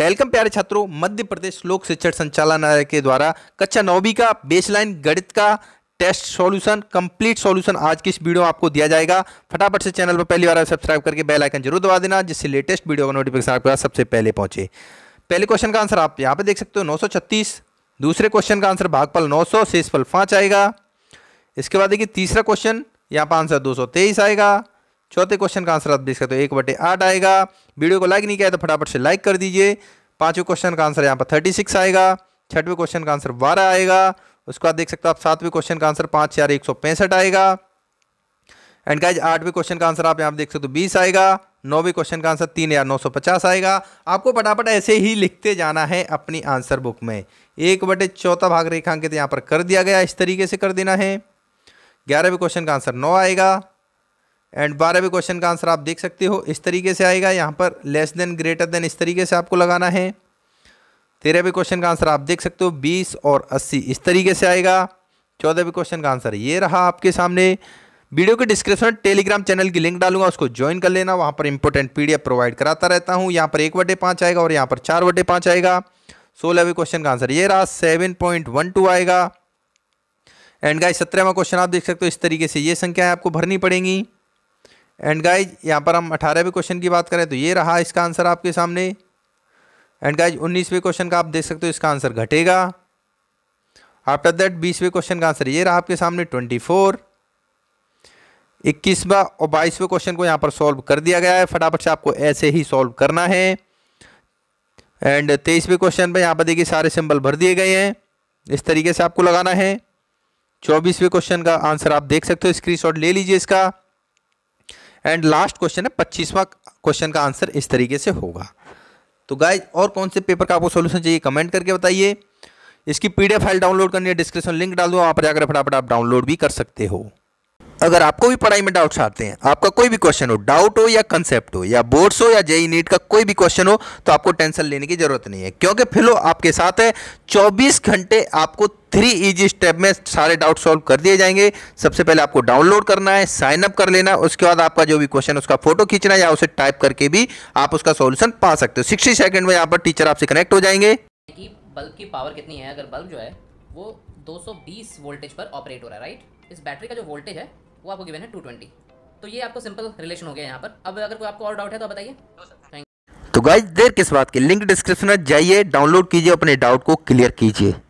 welcome प्यारे छात्रों मध्य प्रदेश लोक शिक्षण संचालनालय के द्वारा कक्षा नौवीं का बेसलाइन गणित का टेस्ट सॉल्यूशन कंप्लीट सॉल्यूशन आज की इस वीडियो में आपको दिया जाएगा फटाफट से चैनल पर पहली बार सब्सक्राइब करके बेल आइकन जरूर दबा देना जिससे लेटेस्ट वीडियो का नोटिफिकेशन आपके पास सबसे पहले पहुंचे पहले क्वेश्चन का आंसर आप यहाँ पे देख सकते हो नौ दूसरे क्वेश्चन का आंसर भागफल सौ शेषफल पाँच आएगा इसके बाद देखिए तीसरा क्वेश्चन यहाँ पर आंसर दो आएगा चौथे क्वेश्चन का आंसर आप देख सकते हो एक बटे आठ आएगा वीडियो को लाइक नहीं किया तो फटाफट से लाइक कर दीजिए पांचवें क्वेश्चन का आंसर यहाँ पर थर्टी सिक्स आएगा छठवें क्वेश्चन का आंसर बारह आएगा उसके बाद देख सकते हो आप सातवें क्वेश्चन का आंसर पाँच चार एक सौ पैंसठ आएगा एंड गाइज आठवें क्वेश्चन का आंसर आप यहाँ देख सकते हो बीस आएगा नौवें क्वेश्चन का आंसर तीन हज़ार नौ सौ पचास आएगा आपको फटाफट ऐसे ही लिखते जाना है अपनी आंसर बुक में एक बटे चौथा भाग रेखांकित यहाँ पर कर दिया गया इस तरीके से कर देना है ग्यारहवें क्वेश्चन का आंसर नौ आएगा एंड बारहवें क्वेश्चन का आंसर आप देख सकते हो इस तरीके से आएगा यहाँ पर लेस देन ग्रेटर देन इस तरीके से आपको लगाना है तेरहवें क्वेश्चन का आंसर आप देख सकते हो बीस और अस्सी इस तरीके से आएगा चौदहवें क्वेश्चन का आंसर ये रहा आपके सामने वीडियो के डिस्क्रिप्शन टेलीग्राम चैनल की लिंक डालूंगा उसको ज्वाइन कर लेना वहाँ पर इंपॉर्टेंट पी प्रोवाइड कराता रहता हूँ यहाँ पर एक बटे पाँच आएगा और यहाँ पर चार बटे पाँच आएगा सोलहवें क्वेश्चन का आंसर ये रहा सेवन पॉइंट वन टू आएगा एंड गाइस सत्रहवा क्वेश्चन आप देख सकते हो इस तरीके से ये संख्याएं आपको भरनी पड़ेंगी एंड गाइज यहाँ पर हम अठारहवें क्वेश्चन की बात करें तो ये रहा इसका आंसर आपके सामने एंड गाइज उन्नीसवें क्वेश्चन का आप देख सकते हो इसका आंसर घटेगा आफ्टर दैट बीसवें क्वेश्चन का आंसर ये रहा आपके सामने ट्वेंटी फोर इक्कीसवा और बाईसवें क्वेश्चन को यहाँ पर सॉल्व कर दिया गया है फटाफट से आपको ऐसे ही सॉल्व करना है एंड तेईसवें क्वेश्चन पर यहाँ पर देखिए सारे सिंबल भर दिए गए हैं इस तरीके से आपको लगाना है चौबीसवें क्वेश्चन का आंसर आप देख सकते हो स्क्रीनशॉट ले लीजिए इसका एंड लास्ट क्वेश्चन है पच्चीसवा क्वेश्चन का आंसर इस तरीके से होगा तो गाइज और कौन से पेपर का आपको सोल्यूशन चाहिए कमेंट करके बताइए इसकी पीडीएफ फाइल डाउनलोड करनी है डिस्क्रिप्शन लिंक डाल दो आप जाकर फटाफट आप डाउनलोड भी कर सकते हो अगर आपको भी पढ़ाई में डाउट्स आते हैं आपका कोई भी क्वेश्चन हो डाउट हो या कंसेप्ट हो या बोर्ड्स हो या जेई नीट e का कोई भी क्वेश्चन हो तो आपको टेंशन लेने की जरूरत नहीं है क्योंकि फिलो आपके साथ है चौबीस घंटे आपको थ्री इजी स्टेप में सारे डाउट सॉल्व कर दिए जाएंगे सबसे पहले आपको डाउनलोड करना है साइन अप कर लेना उसके बाद आपका जो भी क्वेश्चन उसका फोटो खींचना या उसे टाइप करके भी आप उसका सोल्यूशन पा सकते हो सिक्सटी सेकंड में यहाँ पर टीचर आपसे कनेक्ट हो जाएंगे बल्ब की पावर कितनी है अगर बल्ब जो है वो 220 वोल्टेज पर ऑपरेट हो रहा है राइट इस बैटरी का जो वोल्टेज है वो आपको गिवन है टू ट्वेंटी तो ये आपको सिंपल रिलेशन हो गया यहाँ पर अब अगर कोई आपको और डाउट है तो बताइए तो गाइज देर किस बात की लिंक डिस्क्रिप्शन में जाइए डाउनलोड कीजिए अपने डाउट को क्लियर कीजिए